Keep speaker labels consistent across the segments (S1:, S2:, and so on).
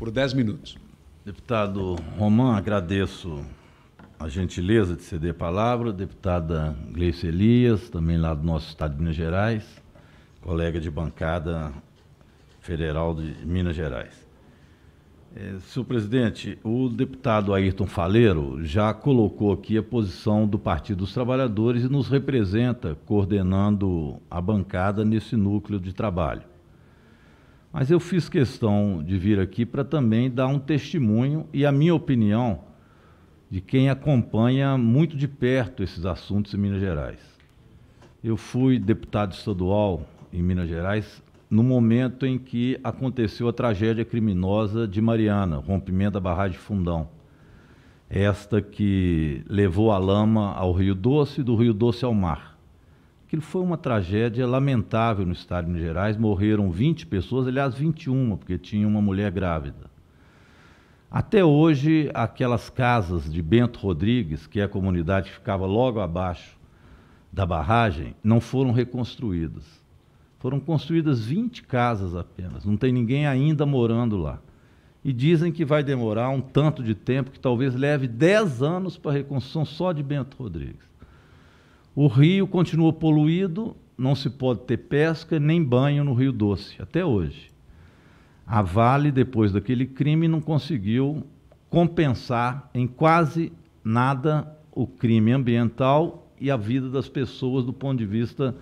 S1: por 10 minutos. Deputado Roman, agradeço a gentileza de ceder a palavra. Deputada Gleice Elias, também lá do nosso estado de Minas Gerais, colega de bancada federal de Minas Gerais. É, senhor presidente, o deputado Ayrton Faleiro já colocou aqui a posição do Partido dos Trabalhadores e nos representa coordenando a bancada nesse núcleo de trabalho. Mas eu fiz questão de vir aqui para também dar um testemunho e a minha opinião de quem acompanha muito de perto esses assuntos em Minas Gerais. Eu fui deputado estadual em Minas Gerais no momento em que aconteceu a tragédia criminosa de Mariana, rompimento da barragem de Fundão. Esta que levou a lama ao Rio Doce e do Rio Doce ao mar. Aquilo foi uma tragédia lamentável no estado de Minas Gerais. Morreram 20 pessoas, aliás, 21, porque tinha uma mulher grávida. Até hoje, aquelas casas de Bento Rodrigues, que é a comunidade que ficava logo abaixo da barragem, não foram reconstruídas. Foram construídas 20 casas apenas, não tem ninguém ainda morando lá. E dizem que vai demorar um tanto de tempo, que talvez leve 10 anos para a reconstrução só de Bento Rodrigues. O rio continua poluído, não se pode ter pesca nem banho no Rio Doce, até hoje. A Vale, depois daquele crime, não conseguiu compensar em quase nada o crime ambiental e a vida das pessoas do ponto de vista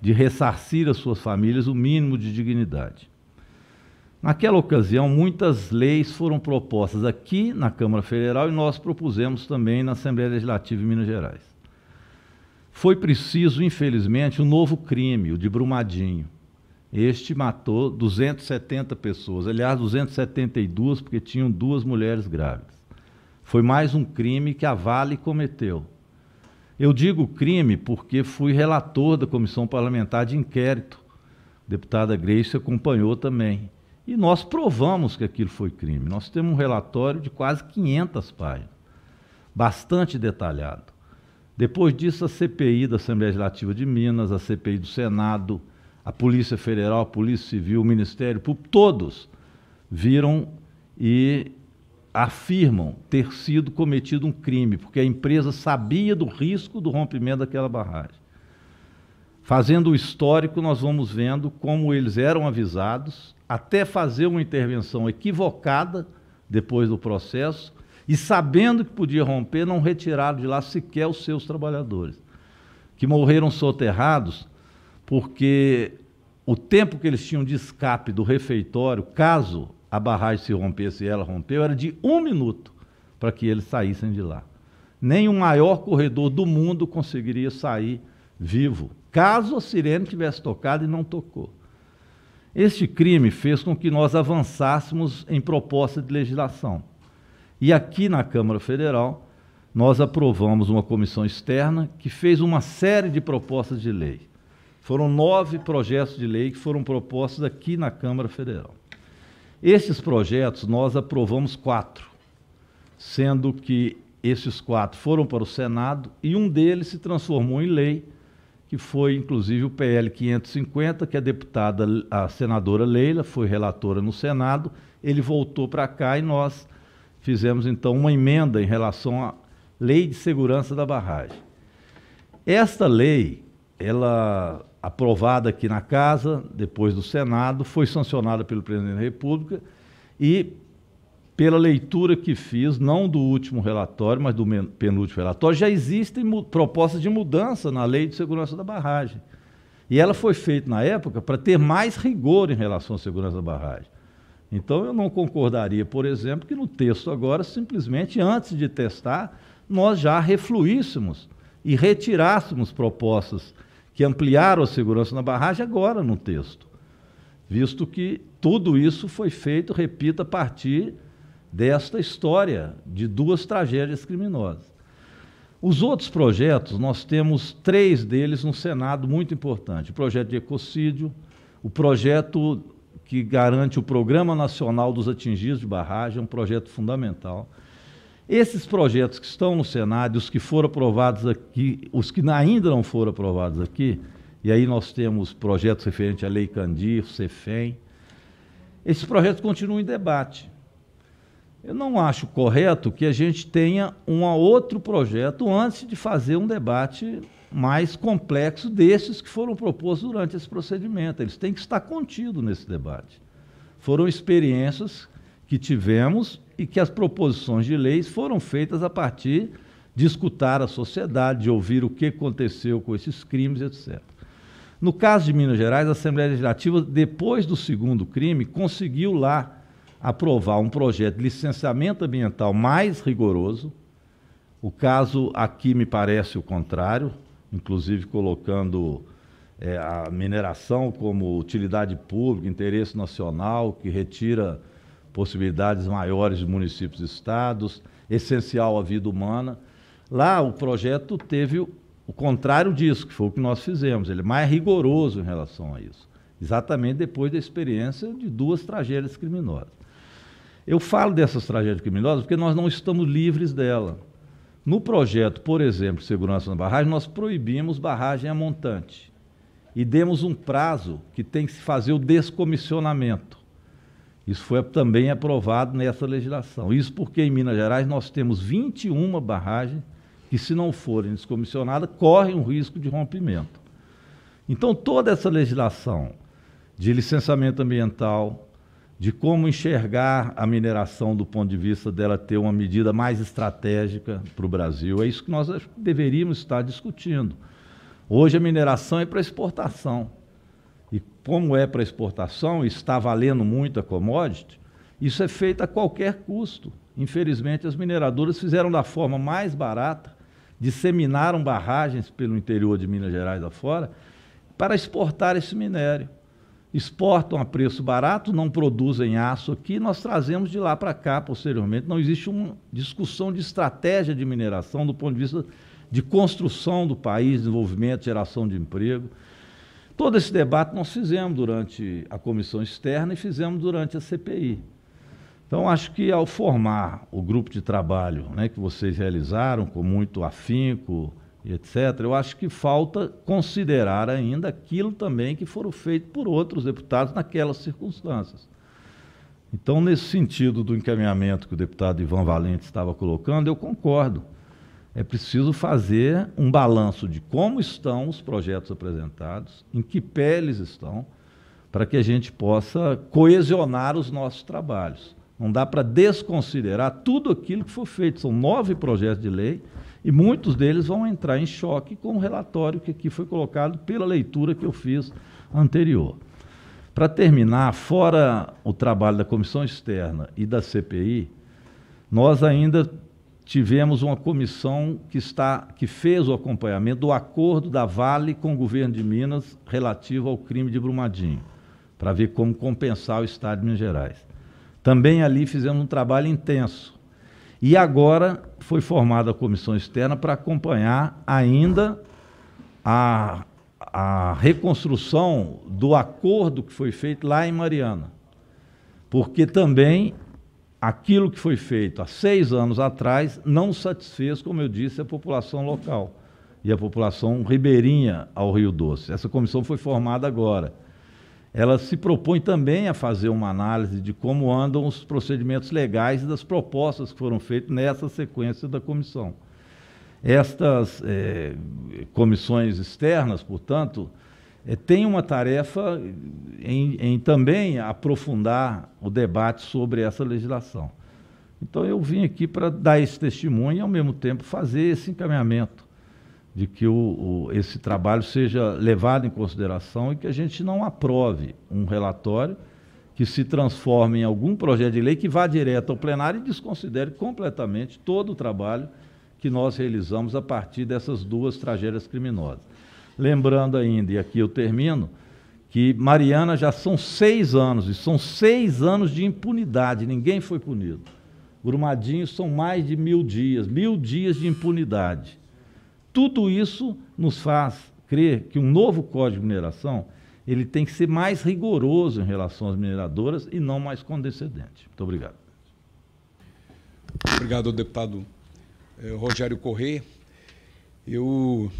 S1: de ressarcir as suas famílias o mínimo de dignidade. Naquela ocasião, muitas leis foram propostas aqui na Câmara Federal e nós propusemos também na Assembleia Legislativa de Minas Gerais. Foi preciso, infelizmente, um novo crime, o de Brumadinho. Este matou 270 pessoas, aliás, 272, porque tinham duas mulheres grávidas. Foi mais um crime que a Vale cometeu. Eu digo crime porque fui relator da Comissão Parlamentar de Inquérito. A deputada Grace acompanhou também. E nós provamos que aquilo foi crime. Nós temos um relatório de quase 500 páginas, bastante detalhado. Depois disso, a CPI da Assembleia Legislativa de Minas, a CPI do Senado, a Polícia Federal, a Polícia Civil, o Ministério Público, todos viram e afirmam ter sido cometido um crime, porque a empresa sabia do risco do rompimento daquela barragem. Fazendo o histórico, nós vamos vendo como eles eram avisados, até fazer uma intervenção equivocada depois do processo, e sabendo que podia romper, não retiraram de lá sequer os seus trabalhadores, que morreram soterrados, porque o tempo que eles tinham de escape do refeitório, caso a barragem se rompesse e ela rompeu, era de um minuto para que eles saíssem de lá. Nem o maior corredor do mundo conseguiria sair vivo, caso a sirene tivesse tocado e não tocou. Este crime fez com que nós avançássemos em proposta de legislação. E aqui na Câmara Federal, nós aprovamos uma comissão externa que fez uma série de propostas de lei. Foram nove projetos de lei que foram propostos aqui na Câmara Federal. Esses projetos nós aprovamos quatro, sendo que esses quatro foram para o Senado e um deles se transformou em lei, que foi inclusive o PL 550, que a deputada, a senadora Leila, foi relatora no Senado, ele voltou para cá e nós fizemos então uma emenda em relação à Lei de Segurança da Barragem. Esta lei, ela aprovada aqui na casa, depois do Senado, foi sancionada pelo presidente da República e pela leitura que fiz, não do último relatório, mas do penúltimo relatório, já existem propostas de mudança na Lei de Segurança da Barragem. E ela foi feita na época para ter mais rigor em relação à segurança da barragem. Então eu não concordaria, por exemplo, que no texto agora, simplesmente antes de testar, nós já refluíssemos e retirássemos propostas que ampliaram a segurança na barragem agora no texto, visto que tudo isso foi feito, repito, a partir desta história de duas tragédias criminosas. Os outros projetos, nós temos três deles no Senado muito importante: o projeto de ecocídio, o projeto que garante o Programa Nacional dos Atingidos de Barragem, é um projeto fundamental. Esses projetos que estão no Senado, os que foram aprovados aqui, os que ainda não foram aprovados aqui, e aí nós temos projetos referentes à Lei Candir, CEFEM, esses projetos continuam em debate. Eu não acho correto que a gente tenha um outro projeto antes de fazer um debate mais complexo desses que foram propostos durante esse procedimento. Eles têm que estar contidos nesse debate. Foram experiências que tivemos e que as proposições de leis foram feitas a partir de escutar a sociedade, de ouvir o que aconteceu com esses crimes, etc. No caso de Minas Gerais, a Assembleia Legislativa, depois do segundo crime, conseguiu lá aprovar um projeto de licenciamento ambiental mais rigoroso. O caso aqui me parece o contrário inclusive colocando é, a mineração como utilidade pública, interesse nacional, que retira possibilidades maiores de municípios e estados, essencial à vida humana. Lá o projeto teve o contrário disso, que foi o que nós fizemos, ele é mais rigoroso em relação a isso, exatamente depois da experiência de duas tragédias criminosas. Eu falo dessas tragédias criminosas porque nós não estamos livres dela. No projeto, por exemplo, segurança na barragem, nós proibimos barragem a montante e demos um prazo que tem que se fazer o descomissionamento. Isso foi também aprovado nessa legislação. Isso porque em Minas Gerais nós temos 21 barragens que, se não forem descomissionadas, correm um risco de rompimento. Então, toda essa legislação de licenciamento ambiental, de como enxergar a mineração do ponto de vista dela ter uma medida mais estratégica para o Brasil. É isso que nós deveríamos estar discutindo. Hoje a mineração é para exportação. E como é para exportação, está valendo muito a commodity, isso é feito a qualquer custo. Infelizmente, as mineradoras fizeram da forma mais barata, disseminaram barragens pelo interior de Minas Gerais afora, para exportar esse minério exportam a preço barato, não produzem aço aqui, nós trazemos de lá para cá posteriormente. Não existe uma discussão de estratégia de mineração do ponto de vista de construção do país, desenvolvimento, geração de emprego. Todo esse debate nós fizemos durante a comissão externa e fizemos durante a CPI. Então, acho que ao formar o grupo de trabalho né, que vocês realizaram com muito afinco, etc., eu acho que falta considerar ainda aquilo também que foram feitos por outros deputados naquelas circunstâncias. Então, nesse sentido do encaminhamento que o deputado Ivan Valente estava colocando, eu concordo. É preciso fazer um balanço de como estão os projetos apresentados, em que peles estão, para que a gente possa coesionar os nossos trabalhos. Não dá para desconsiderar tudo aquilo que foi feito. São nove projetos de lei e muitos deles vão entrar em choque com o relatório que aqui foi colocado pela leitura que eu fiz anterior. Para terminar, fora o trabalho da comissão externa e da CPI, nós ainda tivemos uma comissão que está que fez o acompanhamento do acordo da Vale com o governo de Minas relativo ao crime de Brumadinho, para ver como compensar o estado de Minas Gerais. Também ali fizemos um trabalho intenso e agora foi formada a comissão externa para acompanhar ainda a, a reconstrução do acordo que foi feito lá em Mariana. Porque também aquilo que foi feito há seis anos atrás não satisfez, como eu disse, a população local e a população ribeirinha ao Rio Doce. Essa comissão foi formada agora ela se propõe também a fazer uma análise de como andam os procedimentos legais e das propostas que foram feitas nessa sequência da comissão. Estas é, comissões externas, portanto, é, têm uma tarefa em, em também aprofundar o debate sobre essa legislação. Então, eu vim aqui para dar esse testemunho e, ao mesmo tempo, fazer esse encaminhamento de que o, o, esse trabalho seja levado em consideração e que a gente não aprove um relatório que se transforme em algum projeto de lei que vá direto ao plenário e desconsidere completamente todo o trabalho que nós realizamos a partir dessas duas tragédias criminosas. Lembrando ainda, e aqui eu termino, que Mariana já são seis anos, e são seis anos de impunidade, ninguém foi punido. Grumadinho são mais de mil dias, mil dias de impunidade. Tudo isso nos faz crer que um novo Código de Mineração ele tem que ser mais rigoroso em relação às mineradoras e não mais condescendente. Muito obrigado. Obrigado, deputado eh, Rogério Corrêa. Eu,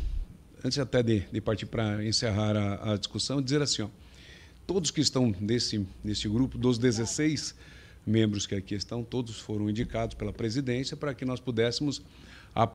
S1: antes até de, de partir para encerrar a, a, discussão, dizer assim, ó, todos que estão nesse, nesse grupo, dos 16 membros que aqui estão, todos foram indicados pela presidência para que nós pudéssemos